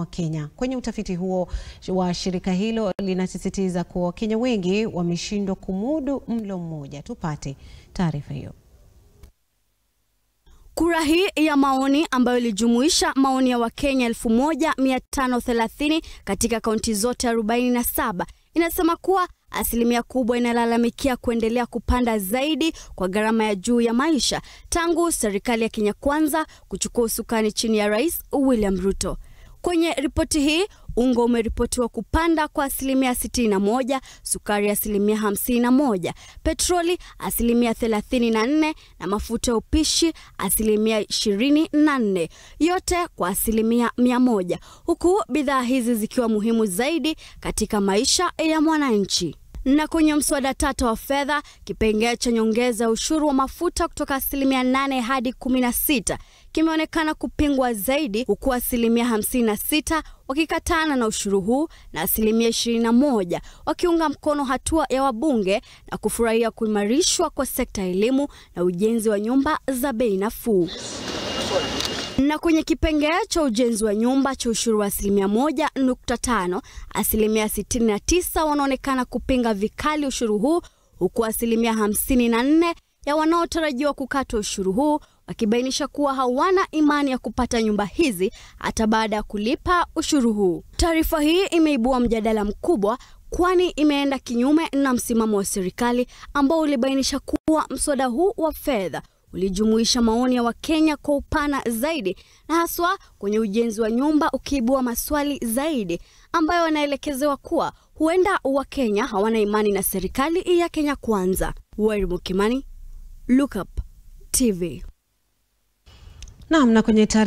Wakenya. Kwenye utafiti huo wa shirika hilo linasisitiza kuwa Wakenya wengi wameshindwa kumudu mlo mmoja. Tupate taarifa hiyo. Kura hii ya maoni ambayo ilijumuisha maoni ya Wakenya 1530 katika kaunti zote 47 inasema kuwa asilimia kubwa inalalamikia kuendelea kupanda zaidi kwa gharama ya juu ya maisha tangu serikali ya Kenya Kwanza kuchukua usukani chini ya Rais William Ruto. Kwenye ripoti hii unga umeripotiwa kupanda kwa asilimia 61, sukari asilimia 51, petroli asilimia 34 na mafuta ya upishi asilimia 24, yote kwa asilimia 100, huku bidhaa hizi zikiwa muhimu zaidi katika maisha ya mwananchi. Na kwenye mswada tata wa fedha, kipengee cha nyongeza ya ushuru wa mafuta kutoka asilimia 8 hadi 16 kimeonekana kupingwa zaidi, huku asilimia 56 wakikatana na ushuru huu na asilimia 21 wakiunga mkono hatua ya wabunge na kufurahia kuimarishwa kwa sekta ya elimu na ujenzi wa nyumba za bei nafuu. Na kwenye kipengee cha ujenzi wa nyumba cha ushuru wa asilimia moja nukta tano asilimia 69 wanaonekana kupinga vikali ushuru huu huku asilimia 54 ya wanaotarajiwa kukata ushuru huu wakibainisha kuwa hawana imani ya kupata nyumba hizi hata baada ya kulipa ushuru huu. Taarifa hii imeibua mjadala mkubwa kwani imeenda kinyume na msimamo wa serikali ambao ulibainisha kuwa mswada huu wa fedha ulijumuisha maoni ya Wakenya kwa upana zaidi na haswa kwenye ujenzi wa nyumba, ukiibua maswali zaidi ambayo wanaelekezewa kuwa huenda Wakenya hawana imani na serikali ya Kenya Kwanza. Wairumu Kimani, Lookup TV. Naam, na kwenye taarifa